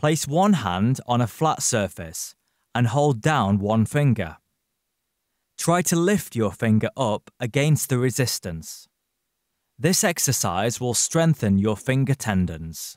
Place one hand on a flat surface and hold down one finger. Try to lift your finger up against the resistance. This exercise will strengthen your finger tendons.